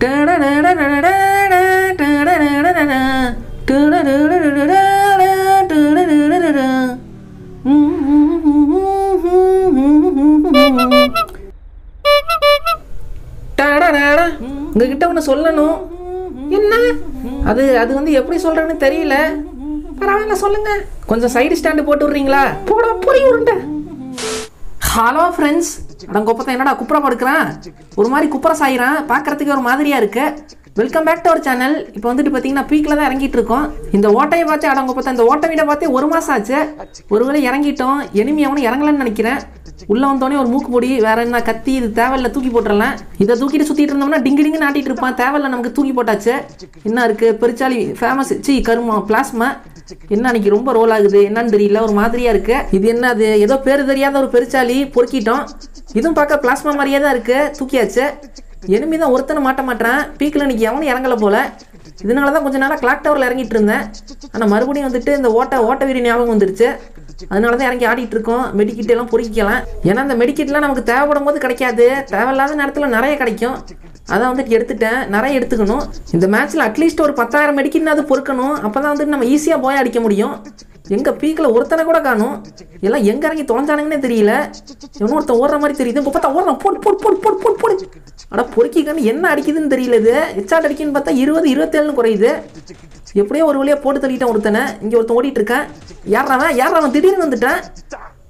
உங்ககிட்ட ஒன்று சொல்லணும் என்ன அது அது வந்து எப்படி சொல்கிறேன்னு தெரியல பரவாயில்ல சொல்லுங்க கொஞ்சம் சைடு ஸ்டாண்டு போட்டு விட்றீங்களா போட புரிய உருண்ட ஹலோ ஃப்ரெண்ட்ஸ் அடங்க அடங்கொப்பத்தான் என்னடா குப்புறம் படுக்கிறான் ஒரு மாதிரி குப்புறம் சாயிறான் பார்க்கறதுக்கு ஒரு மாதிரியா இருக்கு welcome back to our channel இப்போ வந்துட்டு பார்த்தீங்கன்னா பீக்கில் தான் இறங்கிட்டு இருக்கோம் இந்த ஓட்டையை பார்த்து அடங்க பார்த்தா இந்த ஓட்டை வீடை பார்த்தே ஒரு மாதம் ஆச்சு ஒருவேளை இறங்கிட்டோம் எனிமி அவனும் இறங்கலன்னு நினைக்கிறேன் உள்ள வந்தோடனே ஒரு மூக்கு பொடி வேற என்ன கத்தி இது தேவையில்ல தூக்கி போட்டுடலாம் இதை தூக்கிட்டு சுற்றிட்டு இருந்தோம்னா டிங்கு டிங்கு நாட்டிட்டு இருப்பான் தேவையில்ல நமக்கு தூக்கி போட்டாச்சு என்ன இருக்கு பெருச்சாலி ஃபேமஸ் சி கருமா பிளாஸ்மா என்ன அன்னைக்கு ரொம்ப ரோல் ஆகுது என்னன்னு தெரியல ஒரு மாதிரியா இருக்கு இது என்ன அது ஏதோ பேர் தெரியாத ஒரு பெருச்சாலி பொறுக்கிட்டோம் இதுவும் பார்க்க பிளாஸ்மா மாதிரியே தான் இருக்குது தூக்கியாச்சு எலும்பி தான் ஒருத்தனை மாட்ட மாட்டேன் பீக்கில் நிற்க எவனும் இறங்கல போல இதனால தான் கொஞ்ச நேரம் கிளாக் டவரில் இறங்கிட்டு இருந்தேன் ஆனால் மறுபடியும் வந்துட்டு இந்த ஓட்ட ஓட்ட வீடு ஞாபகம் வந்துருச்சு அதனால தான் இறங்கி ஆடிட்டு இருக்கோம் மெடிக்கிட் எல்லாம் பொறிக்கலாம் ஏன்னா அந்த மெடிக்கிட்லாம் நமக்கு தேவைப்படும் போது கிடைக்காது தேவையில்லாத நேரத்தில் நிறைய கிடைக்கும் அதை வந்துட்டு எடுத்துட்டேன் நிறைய எடுத்துக்கணும் இந்த மேட்ச்சில் அட்லீஸ்ட் ஒரு பத்தாயிரம் மெடிக்கிட்னா பொறுக்கணும் அப்போ தான் வந்துட்டு நம்ம ஈஸியாக போய் அடிக்க முடியும் எங்கள் பீக்கில் ஒருத்தனை கூட காணும் எல்லாம் எங்கே இறங்கி தொலைஞ்சானுங்கன்னே தெரியல இன்னும் ஓடுற மாதிரி தெரியுது இப்போ பார்த்தா ஓடுறான் போடு போடு போடு போடு போடு போடு ஆனால் பொறுக்கி என்ன அடிக்குதுன்னு தெரியல இது எச்சாட் அடிக்குன்னு பார்த்தா இருபது இருபத்தேழுன்னு குறையுது எப்படியோ ஒரு வழியாக போட்டு தள்ளிட்டேன் ஒருத்தனை இங்கே ஒருத்தன் ஓடிட்டு இருக்கேன் யாராவன் யாராவன் திடீர்னு வந்துட்டேன்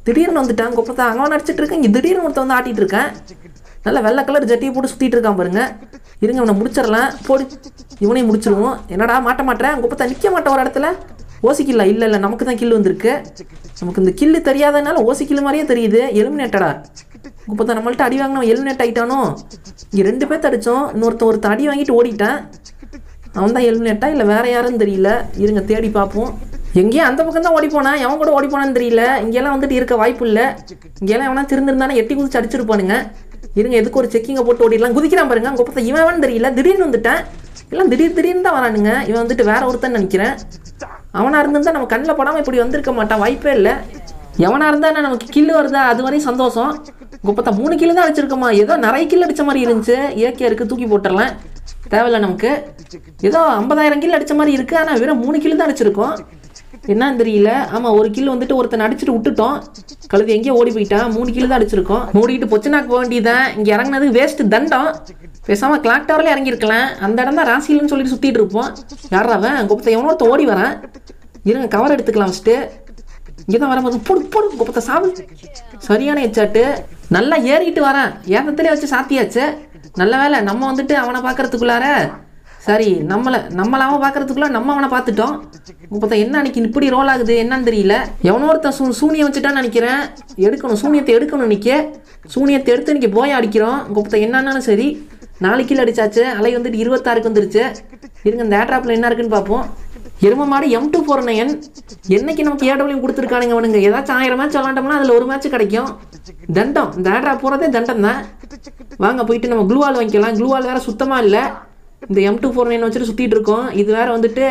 திடீர்னு வந்துட்டேன் கொப்பத்தை அங்கே அடிச்சிட்டு இருக்கேன் இங்க திடீர்னு ஒருத்தன் வந்து ஆட்டிட்டு இருக்கேன் நல்ல வெள்ளை கலர் ஜட்டியை போட்டு சுற்றிட்டு இருக்கான் பாருங்க இருங்க இவனை முடிச்சிடலாம் போடு இவனையும் முடிச்சிருவோம் என்னடா மாட்ட மாட்டேன் குப்பத்தை நிற்க மாட்டேன் ஒரு இடத்துல கில்ல இல்லை இல்லை நமக்கு தான் கில் வந்திருக்கு நமக்கு இந்த கில்லு தெரியாதனால ஓசி கில்லு மாதிரியே தெரியுது எலிமினேட்டடா இப்போ தான் நம்மள்ட்ட அடி வாங்கினோம் எலிமினேட் ஆகிட்டானோ இங்கே ரெண்டு பேர் அடித்தோம் இன்னொருத்த ஒருத்த அடி வாங்கிட்டு ஓடிட்டேன் அவன் தான் எலிமினேட்டா இல்லை வேறு யாருன்னு தெரியல இருங்க தேடி பார்ப்போம் எங்கேயும் அந்த பக்கம் தான் ஓடி போனான் எவன் கூட ஓடி போனான்னு தெரியல இங்கெல்லாம் வந்துட்டு இருக்க வாய்ப்பு இல்லை இங்கெல்லாம் எவனா திருந்திருந்தானே எட்டி குதிச்சு அடிச்சிருப்பானுங்க இருங்க எதுக்கு ஒரு செக்கிங்கை போட்டு ஓடிடலாம் குதிக்கிறான் பாருங்க அங்கே பார்த்தா இவன் தெரியல திடீர்னு வந்துட்டேன் எல்லாம் திடீர் திடீர்னு தான் வரானுங்க இவன் வந்துட்டு வேற ஒருத்தன் நினைக்கிறேன் அவனாக இருந்திருந்தா நம்ம கண்ணில் படாமல் இப்படி வந்திருக்க மாட்டான் வாய்ப்பே இல்லை எவனாக இருந்தால் என்ன நமக்கு கில்லு வருதா அது வரையும் சந்தோஷம் குப்பத்தா மூணு கிலோ தான் அடிச்சிருக்கோமா ஏதோ நிறைய கில் அடித்த மாதிரி இருந்துச்சு இயற்கையாக இருக்குது தூக்கி போட்டுடலாம் தேவையில்லை நமக்கு ஏதோ ஐம்பதாயிரம் கில் அடித்த மாதிரி இருக்குது ஆனால் வெறும் மூணு கிலோ தான் அடிச்சிருக்கோம் என்னன்னு தெரியல ஆமாம் ஒரு கிலோ வந்துட்டு ஒருத்தன் அடிச்சுட்டு விட்டுட்டோம் கழுது எங்கேயோ ஓடி போயிட்டான் மூணு கிலோ தான் அடிச்சிருக்கோம் மூடிக்கிட்டு பொச்சனாக்கு வேண்டியதான் இங்கே இறங்கினது வேஸ்ட் தண்டம் பேசாமல் கிளாக் டவரில் இறங்கியிருக்கலாம் அந்த இடம் தான் ராசியில்னு சொல்லிட்டு சுற்றிட்டு இருப்போம் யாராவன் குப்பத்தை எவனோ ஒருத்த ஓடி வரேன் இருங்க கவர் எடுத்துக்கலாம் ஃபஸ்ட்டு இங்கே தான் வரும்போது போடு போடு குப்பத்தை சாமி சரியான எச்சாட்டு நல்லா ஏறிட்டு வரேன் ஏறத்துலேயே வச்சு சாத்தியாச்சு நல்ல வேலை நம்ம வந்துட்டு அவனை பார்க்கறதுக்குள்ளார சரி நம்மளை நம்மளை பார்க்கறதுக்குள்ள நம்ம அவனை பார்த்துட்டோம் இப்போ என்ன அன்னைக்கு இப்படி ரோல் ஆகுது என்னன்னு தெரியல எவனோ ஒருத்தன் சூ சூனியம் வச்சுட்டான்னு நினைக்கிறேன் எடுக்கணும் சூனியத்தை எடுக்கணும் நிற்க சூனியத்தை எடுத்து இன்றைக்கி போய் அடிக்கிறோம் குப்பத்தை என்னன்னாலும் சரி நாளைக்கு கீழே அடித்தாச்சு அலை வந்துட்டு இருபத்தாறுக்கு வந்துருச்சு இருங்க இந்த ஏட்ராப்பில் என்ன இருக்குன்னு பார்ப்போம் எரும மாடு எம் டூ ஃபோர் நயன் என்னைக்கு நமக்கு ஏடபிள்யூ கொடுத்துருக்கானுங்க அவனுங்க ஏதாச்சும் ஆயிரம் மேட்ச் விளாண்டோம்னா அதில் ஒரு மேட்ச் கிடைக்கும் தண்டம் இந்த ஆட்ரா போகிறதே தண்டம் தான் வாங்க போயிட்டு நம்ம குளுவால் வாங்கிக்கலாம் குளுவால் வேறு சுத்தமாக இல்லை இந்த எம் டூ ஃபோர் நைன் வச்சுட்டு சுற்றிட்டு இருக்கோம் இது வேறு வந்துட்டு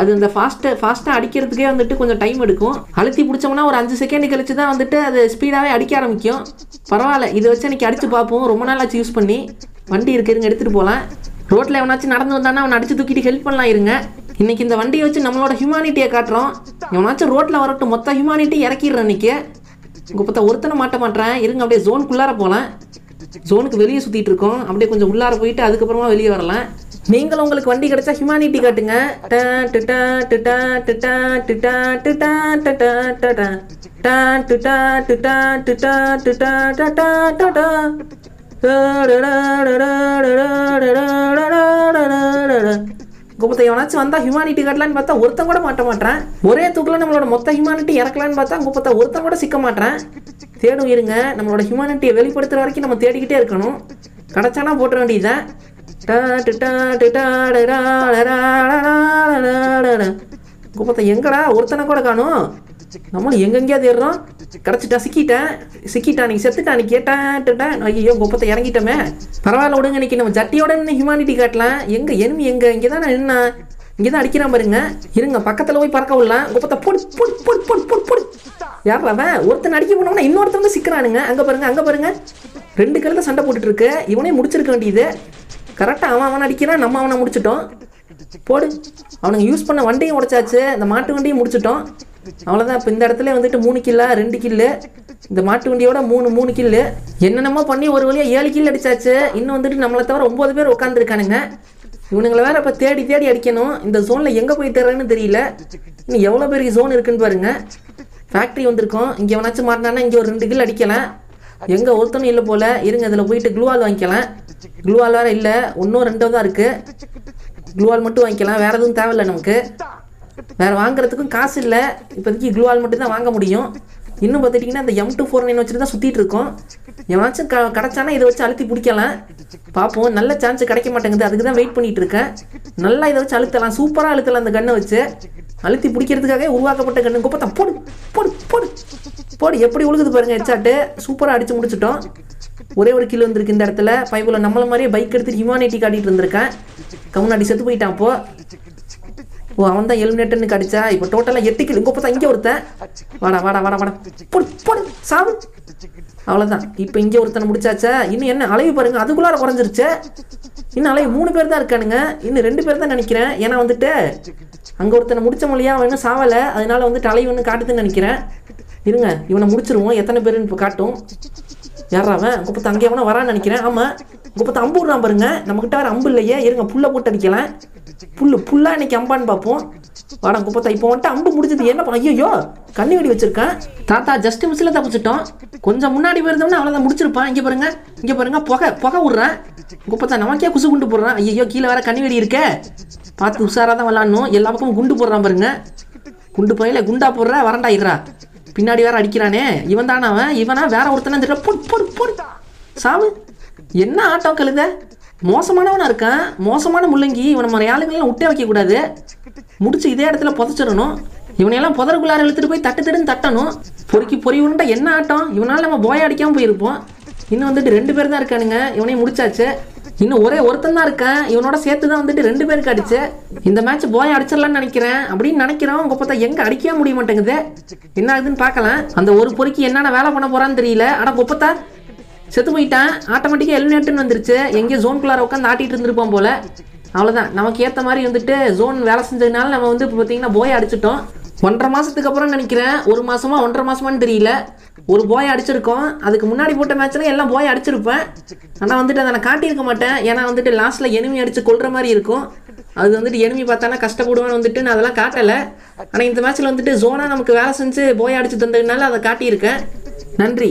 அது இந்த ஃபாஸ்ட்டு ஃபாஸ்ட்டாக அடிக்கிறதுக்கே வந்துட்டு கொஞ்சம் டைம் எடுக்கும் அழுத்தி பிடிச்சோம்னா ஒரு அஞ்சு செகண்ட் கழிச்சு தான் வந்துட்டு அது ஸ்பீடாகவே அடிக்க ஆரம்பிக்கும் பரவாயில்ல இதை வச்சு இன்னைக்கு அடித்து பார்ப்போம் ரொம்ப நாள் ஆச்சு யூஸ் பண்ணி வண்டி இருக்குதுங்க எடுத்துகிட்டு போகலாம் ரோட்டில் எவனாச்சும் நடந்து வந்தானா அவன் அடித்து தூக்கிட்டு ஹெல்ப் பண்ணலாம் இருங்க இன்னைக்கு இந்த வண்டியை வச்சு நம்மளோட ஹியூமானிட்டியை காட்டுறோம் இவனாச்சும் ரோட்டில் வரட்டும் மொத்த ஹியூமானிட்டி இறக்கிடுறேன் இன்னைக்கு உங்க பார்த்தா ஒருத்தனை மாட்ட மாட்டேன் இருங்க அப்படியே ஜோனுக்குள்ளார போகலாம் ஜோனுக்கு வெளியே சுத்திட்டு இருக்கோம் அப்படியே கொஞ்சம் உள்ளார போயிட்டு அதுக்கப்புறமா வெளியே வரலாம் நீங்களும் உங்களுக்கு வண்டி கிடைச்சா ஹியூமானிட்டி காட்டுங்க டா குப்பத்தை எவனாச்சும் வந்தால் ஹியூமானிட்டி கட்டலான்னு பார்த்தா ஒருத்தன் கூட மாட்ட மாட்டேன் ஒரே தூக்கில் நம்மளோட மொத்த ஹியூமானிட்டி இறக்கலான்னு பார்த்தா குப்பத்தை பார்த்தா ஒருத்தன் கூட சிக்க மாட்டேன் தேடும் இருங்க நம்மளோட ஹியூமானிட்டியை வெளிப்படுத்துகிற வரைக்கும் நம்ம தேடிக்கிட்டே இருக்கணும் கிடச்சானா போட்ட வேண்டியதுதான் குப்பத்தை எங்கடா ஒருத்தனை கூட காணும் நம்மளும் எங்கெங்கேயா தேடுறோம் கிடச்சிட்டா சிக்கிட்டேன் சிக்கிட்டான் நீ செத்துட்டான் நீ கேட்டான் ஐயோ குப்பத்தை இறங்கிட்டோமே பரவாயில்ல விடுங்க இன்னைக்கு நம்ம ஜட்டியோட இன்னும் ஹியூமானிட்டி காட்டலாம் எங்க எனிமி எங்கே இங்கே தான் நான் என்ன இங்கே தான் அடிக்கிறான் பாருங்க இருங்க பக்கத்தில் போய் பறக்க விடலாம் குப்பத்தை பொடி பொடி பொடி பொடி பொடி பொடி யார் அவன் ஒருத்தன் அடிக்க போனோம்னா இன்னொருத்தவங்க சிக்கிறானுங்க அங்கே பாருங்க அங்கே பாருங்க ரெண்டு கழுத சண்டை போட்டுட்டு இருக்கு இவனே முடிச்சிருக்க வேண்டியது கரெக்டாக அவன் அவனை அடிக்கிறான் நம்ம அவனை முடிச்சிட்டோம் போடு அவனுங்க யூஸ் பண்ண வண்டியும் உடைச்சாச்சு அந்த மாட்டு வண்டியும் முடிச்சிட்டோம் அவ்வளோதான் இப்போ இந்த இடத்துல வந்துட்டு மூணு கில்லா ரெண்டு கில்லு இந்த மாட்டு வண்டியோட மூணு மூணு கில்லு என்னென்னமோ பண்ணி ஒரு வழியாக ஏழு கில்லு அடித்தாச்சு இன்னும் வந்துட்டு நம்மளை தவிர ஒம்பது பேர் உட்காந்துருக்கானுங்க இவனுங்களை வேற இப்போ தேடி தேடி அடிக்கணும் இந்த ஜோனில் எங்கே போய் தர்றேன்னு தெரியல இன்னும் எவ்வளோ பெரிய ஜோன் இருக்குன்னு பாருங்க ஃபேக்ட்ரி வந்திருக்கோம் இங்கே எவனாச்சும் மாட்டினானா இங்கே ஒரு ரெண்டு கில் அடிக்கலாம் எங்கே ஒருத்தனும் இல்லை போல் இருங்க அதில் போயிட்டு க்ளூவால் வாங்கிக்கலாம் க்ளூவால் வேறு இல்லை ஒன்றும் ரெண்டோ தான் இருக்குது க்ளூவால் மட்டும் வாங்கிக்கலாம் வேறு எதுவும் தேவையில்லை நமக்கு வேறு வாங்குறதுக்கும் காசு இல்லை இப்போதைக்கு க்ளூவால் மட்டும்தான் வாங்க முடியும் இன்னும் பார்த்துட்டிங்கன்னா அந்த எம் டூ ஃபோர் நைன் வச்சுட்டு தான் சுற்றிட்டுருக்கோம் இருக்கோம் க கிடச்சானா இதை வச்சு அழுத்தி பிடிக்கலாம் பார்ப்போம் நல்ல சான்ஸ் கிடைக்க மாட்டேங்குது அதுக்கு தான் வெயிட் பண்ணிகிட்டு இருக்கேன் நல்லா இதை வச்சு அழுத்தலாம் சூப்பராக அழுத்தலாம் அந்த கண்ணை வச்சு அழுத்தி பிடிக்கிறதுக்காக உருவாக்கப்பட்ட கண்ணு குப்பை போடு போடு போடு போடு எப்படி உழுகுது பாருங்க எச்சாட்டு சூப்பராக அடித்து முடிச்சிட்டோம் ஒரே ஒரு கிலோ வந்திருக்கு இந்த இடத்துல பைபிள் நம்மள மாதிரியே பைக் எடுத்துட்டு ஹியூமானிட்டி காட்டிட்டு இருந்திருக்கேன் கவுன் செத்து போயிட்டான் அப்போ ஓ அவன் தான் எலிமினேட்டர்னு கடிச்சா இப்போ டோட்டலாக எட்டு கிலோ இங்கே பார்த்தா இங்கே ஒருத்தன் வாடா வாடா வாடா வாடா போடு போடு சாவு அவ்வளோதான் இப்போ இங்கே ஒருத்தனை முடிச்சாச்சா இன்னும் என்ன அலைவு பாருங்க அதுக்குள்ளார குறைஞ்சிருச்சு இன்னும் அளவு மூணு பேர் தான் இருக்கானுங்க இன்னும் ரெண்டு பேர் தான் நினைக்கிறேன் ஏன்னா வந்துட்டு அங்கே ஒருத்தனை முடிச்ச மொழியா அவன் இன்னும் சாவலை அதனால வந்துட்டு அலைவுன்னு காட்டுதுன்னு நினைக்கிறேன் இருங்க இவனை முடிச்சிருவோம் எத்தனை பேருன்னு இப்போ காட்டும் யாராவன் குப்பத்தை அங்கே எவனா வரான்னு நினைக்கிறேன் ஆமாம் குப்பத்தை அம்பு விட்றான் பாருங்க நம்மக்கிட்ட வேறு அம்பு இல்லையே இருங்க புல்லை போட்டு அடிக்கலாம் புல் புல்லாக இன்னைக்கு அம்பான்னு பார்ப்போம் வாடா குப்பத்தா இப்போ வந்துட்டு அம்பு முடிஞ்சது என்ன பண்ண ஐயோ கண்ணி வெடி வச்சிருக்கேன் தாத்தா ஜஸ்ட் மிஸ்ல தப்பிச்சிட்டோம் கொஞ்சம் முன்னாடி போயிருந்தோம்னா அவ்வளோதான் முடிச்சிருப்பான் இங்கே பாருங்க இங்கே பாருங்க புகை புகை விடுறேன் குப்பத்தா நமக்கே குசு குண்டு போடுறான் ஐயோ கீழே வேற கண்ணி வெடி இருக்கே பார்த்து உஷாராக தான் விளாட்ணும் எல்லா பக்கமும் குண்டு போடுறான் பாருங்க குண்டு பையில குண்டா போடுற வரண்டாயிடுறா பின்னாடி வேற அடிக்கிறானே இவன் தானே அவன் இவனா வேற ஒருத்தனா சாமு என்ன ஆட்டோ கழுத மோசமானவனா இருக்கான் மோசமான முள்ளங்கி இவன் நம்ம ஆளுங்களெல்லாம் விட்டே வைக்கக்கூடாது முடிச்சு இதே இடத்துல புதைச்சிடணும் இவனையெல்லாம் புதருக்குள்ளார இழுத்துட்டு போய் தட்டு தட்டுன்னு தட்டணும் பொறுக்கி உண்டா என்ன ஆட்டம் இவனால் நம்ம போய அடிக்காமல் போயிருப்போம் இன்னும் வந்துட்டு ரெண்டு பேர் தான் இருக்கானுங்க இவனையும் முடிச்சாச்சு இன்னும் ஒரே ஒருத்தன் தான் இருக்கேன் இவனோட சேர்த்து தான் வந்துட்டு ரெண்டு பேருக்கு அடிச்சு இந்த மேட்ச் போய் அடிச்சிடலாம்னு நினைக்கிறேன் அப்படின்னு நினைக்கிறோம் உங்க பார்த்தா எங்க அடிக்கவே முடிய மாட்டேங்குது என்ன ஆகுதுன்னு பார்க்கலாம் அந்த ஒரு பொறுக்கி என்னென்ன வேலை பண்ண போறான்னு தெரியல ஆனா குப்பத்தா செத்து போயிட்டான் ஆட்டோமேட்டிக்காக எலிமினேட்னு வந்துருச்சு எங்கேயோ ஜோன்குள்ளார உட்காந்து ஆட்டிகிட்டு இருந்திருப்போம் போல் அவ்வளோதான் நமக்கு ஏற்ற மாதிரி வந்துட்டு ஜோன் வேலை செஞ்சதுனால நம்ம வந்து இப்போ பார்த்தீங்கன்னா போய் அடிச்சிட்டோம் ஒன்றரை மாதத்துக்கு அப்புறம் நினைக்கிறேன் ஒரு மாதமா ஒன்றரை மாதமான்னு தெரியல ஒரு போய் அடிச்சிருக்கோம் அதுக்கு முன்னாடி போட்ட மேட்ச்லாம் எல்லாம் போய் அடிச்சிருப்பேன் ஆனால் வந்துட்டு அதை நான் காட்டியிருக்க மாட்டேன் ஏன்னா வந்துட்டு லாஸ்ட்டில் எனிமி அடித்து கொள்கிற மாதிரி இருக்கும் அது வந்துட்டு எனிமி பார்த்தானா கஷ்டப்படுவேன்னு வந்துட்டு நான் அதெல்லாம் காட்டலை ஆனால் இந்த மேட்ச்சில் வந்துட்டு ஜோனாக நமக்கு வேலை செஞ்சு போய் அடித்து தந்ததுனால அதை காட்டியிருக்கேன் நன்றி